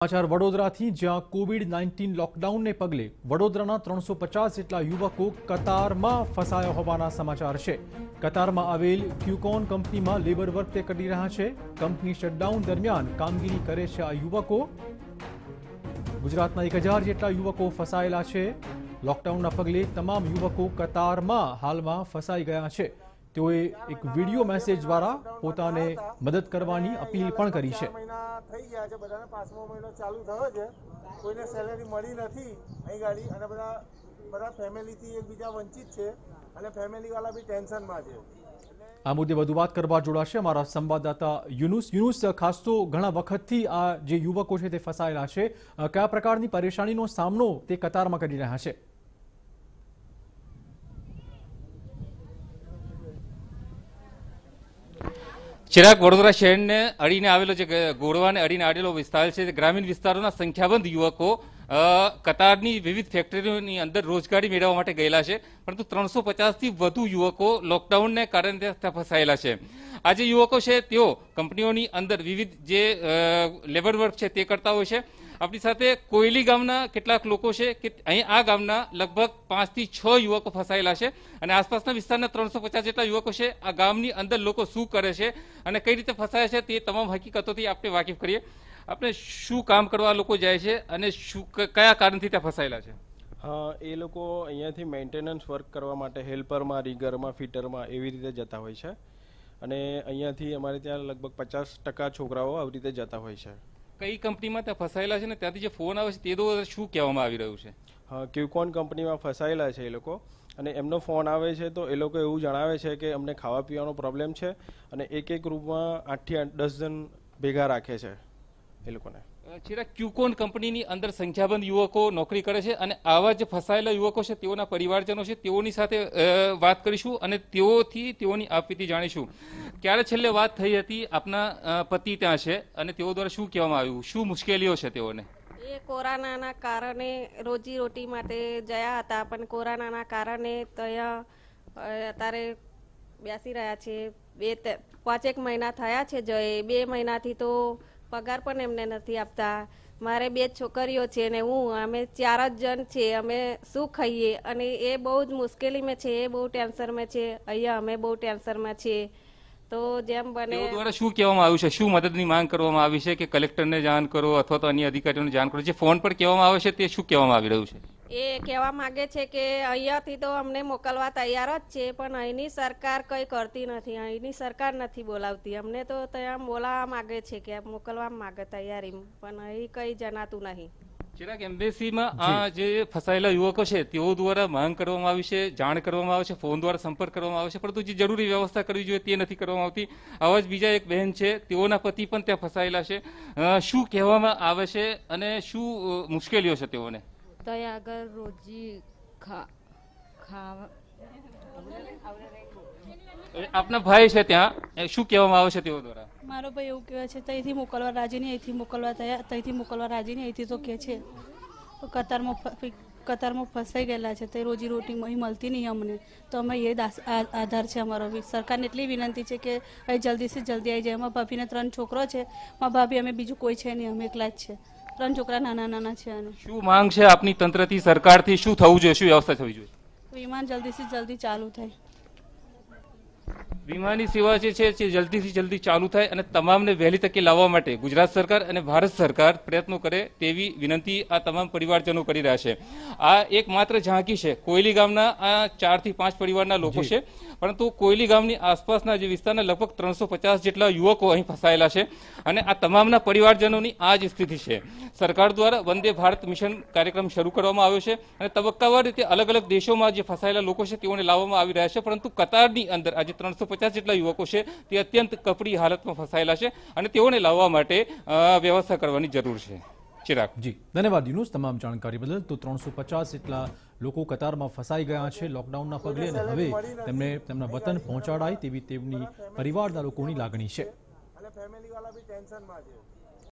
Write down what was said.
समाचार वडोदरा थी जहां कोविड-19 लॉकडाउन ने पगले वडोदराના 350 જેટલા યુવકો કતારમાં ફસાયો હોવાના સમાચાર છે કતારમાં આવેલ ક્યુકોન કંપનીમાં લેબર વર્ક તે કરી રહ્યા છે કંપની શટડાઉન દરમિયાન કામગીરી કરે છે આ યુવકો ગુજરાતમાં 1000 જેટલા યુવકો ફસાયેલા છે લોકડાઉન ન ફગલી તમામ યુવકો કતારમાં હાલમાં ફસાય ગયા છે તેઓએ એક વિડીયો મેસેજ દ્વારા પોતાને મદદ કરવાની અપીલ પણ કરી છે થઈ ગયા છે બધાને પાંચમો મહિનો ચાલુ થયો છે કોઈને સેલેરી મળી નથી અહીં ગાડી અને બધા બધા ફેમિલીથી એકબીજા વંચિત છે અને ફેમિલીવાળા બી ટેન્શનમાં છે આ મુદ્દે વધુ વાત કરવા જોડાશે અમારા સંવાદદાતા યુનુસ યુનુસ ખાસ તો ઘણા વખતથી આ જે યુવકો છે તે ફસાયેલા છે કયા પ્રકારની પરેશાનીનો સામનો તે કતારમાં કરી રહ્યા છે ચિરાગ વડોદરા શહેરને અડીને આવેલો જે ગોળવાને અડીને આવેલો વિસ્તાર છે ગ્રામીણ વિસ્તારોના સંખ્યાબંધ યુવકો કતારની વિવિધ ફેક્ટરીઓની અંદર રોજગારી મેળવવા માટે ગયેલા છે પરંતુ ત્રણસો પચાસથી વધુ યુવકો લોકડાઉનને કારણે ફસાયેલા છે આજે યુવકો છે તેઓ કંપનીઓની અંદર વિવિધ જે લેબર વર્ક છે તે કરતા હોય છે આપણી સાથે કોયલી ગામના કેટલાક લોકો છે કે અહીં આ ગામના લગભગ પાંચથી છ યુવકો ફસાયેલા છે અને આસપાસના વિસ્તારના ત્રણસો પચાસ જેટલા યુવકો છે આ ગામની અંદર લોકો શું કરે છે અને કઈ રીતે ફસાયા છે તે તમામ હકીકતોથી આપણે વાકેફ કરીએ આપણે શું કામ કરવા લોકો જાય છે અને શું કયા કારણથી ત્યાં ફસાયેલા છે એ લોકો અહીંયાથી મેન્ટેનન્સ વર્ક કરવા માટે હેલ્પરમાં રીગરમાં ફિટરમાં એવી રીતે જતા હોય છે અને અહીંયાથી અમારે ત્યાં લગભગ પચાસ ટકા છોકરાઓ આવી રીતે જતા હોય છે કઈ કંપનીમાં ત્યાં ફસાયેલા છે ને ત્યાંથી જે ફોન આવે છે તે તો શું કહેવામાં આવી રહ્યું છે ક્યુકોન કંપનીમાં ફસાયેલા છે એ લોકો અને એમનો ફોન આવે છે તો એ લોકો એવું જણાવે છે કે અમને ખાવા પીવાનો પ્રોબ્લેમ છે અને એક એક રૂમમાં આઠથી દસ જણ ભેગા રાખે છે એ લોકોને ચિરાગ ક્યુકોન કંપનીની અંદર સંખ્યાબંધ યુવકો નોકરી કરે છે અને આવા જે ફસાયેલા યુવકો છે તેઓના પરિવારજનો છે તેઓની સાથે વાત કરીશું અને તેઓથી તેઓની આપવીતી જાણીશું ક્યારે છેલ્લે વાત થઈ હતી આપના પતિ ત્યાં છે અને તેઓ દ્વારા શું કહેવામાં આવ્યું શું મુશ્કેલીઓ છે તેઓને એ કોરોનાના કારણે રોજી રોટી માટે જયા હતા પણ કોરોનાના કારણે ત્યાં અત્યારે બેસી રહ્યા છે બે પાંચેક મહિના થયા છે જય બે મહિનાથી તો પગાર પણ એમને નથી આપતા મારે બે છોકરીઓ છે ને હું અમે ચાર જ જણ છે અમે શું ખાઈએ અને એ બહુ જ મુશ્કેલીમાં છે એ બહુ ટેન્શનમાં છે અહીંયા અમે બહુ ટેન્શનમાં છીએ તો જેમ બને દ્વારા શું કહેવામાં આવ્યું છે શું મદદની માંગ કરવામાં આવી છે કે કલેક્ટરને જાણ કરો અથવા તો અન્ય અધિકારીઓને જાણ કરો જે ફોન પર કહેવામાં આવે છે તે શું કહેવામાં આવી રહ્યું છે એ કહેવા માગે છે કે અહીંયાથી તો અમને મોકલવા તૈયાર જ છે પણ અહીંની સરકાર કંઈ કરતી નથી અહીંની સરકાર નથી બોલાવતી અમને તો ત્યાં બોલાવવા માગે છે કે મોકલવા માગે તૈયારી પણ અહીં કંઈ જણાતું નહીં ચિરાગ એમ્બેસીમાં આ જે ફસાયેલા યુવકો છે તેઓ દ્વારા માંગ કરવામાં આવી છે જાણ કરવામાં આવે છે ફોન દ્વારા સંપર્ક કરવામાં આવે છે પરંતુ જે જરૂરી વ્યવસ્થા કરવી જોઈએ તે નથી કરવામાં આવતી આવા જ બીજા એક બહેન છે તેઓના પતિ પણ ત્યાં ફસાયેલા છે શું કહેવામાં આવે છે અને શું મુશ્કેલીઓ છે તેઓને ત્યાં આગળ રોજી આપના ભાઈ છે ત્યાં શું કહેવામાં આવે છે તેઓ દ્વારા મારો ભાઈ એવું કહે છે ત્યાંથી મોકલવા રાજી નહીં અહીંથી મોકલવા તૈયાર ત્યાંથી મોકલવા રાજી નહીં અહીંથી તો કહે છે કતારમાં કતારમાં ફસાઈ ગયેલા છે તે રોજી રોટી અહીં મળતી નહીં અમને તો અમે એ આધાર છે અમારો બી સરકારને એટલી વિનંતી છે કે અહીં જલ્દીથી જલ્દી આવી જાય અમારા ભાભીને ત્રણ છોકરો છે મારા ભાભી અમે બીજું કોઈ છે નહીં અમે એકલા જ છે ત્રણ છોકરા નાના નાના છે અને શું માંગ છે આપની તંત્રથી સરકારથી શું થવું જોઈએ શું વ્યવસ્થા થવી જોઈએ વિમાન જલ્દીથી જલ્દી ચાલુ થાય વીમાની સેવા જે છે જે જલ્દીથી જલ્દી ચાલુ થાય અને તમામને વહેલી તકે લાવવા માટે ગુજરાત સરકાર અને ભારત સરકાર પ્રયત્નો કરે તેવી વિનંતી આ તમામ પરિવારજનો કરી રહ્યા છે આ એક માત્ર ઝાંકી છે કોયલી ગામના આ ચારથી પાંચ પરિવારના લોકો છે પરંતુ કોયલી ગામની આસપાસના જે વિસ્તારના લગભગ ત્રણસો જેટલા યુવકો અહીં ફસાયેલા છે અને આ તમામના પરિવારજનોની આ જ સ્થિતિ છે સરકાર દ્વારા વંદે ભારત મિશન કાર્યક્રમ શરૂ કરવામાં આવ્યો છે અને તબક્કાવાર રીતે અલગ અલગ દેશોમાં જે ફસાયેલા લોકો છે તેઓને લાવવામાં આવી રહ્યા છે પરંતુ કતારની અંદર આજે ત્રણસો પચાસ જેટલા યુવકો છે તે અત્યંત કપડી હાલતમાં ફસાયેલા છે અને તેઓને લાવવા માટે વ્યવસ્થા કરવાની જરૂર છે ચિરાગ જી ધન્યવાદ યુનુસ તમામ જાણકારી બદલ તો ત્રણસો પચાસ જેટલા લોકો કતારમાં ફસાઈ ગયા છે લોકડાઉનના પગલે અને હવે તેમને તેમના વતન પહોંચાડાય તેવી તેમની પરિવારના લોકોની લાગણી છે ફેમિલી વાળા બી ટેન્શનમાં છે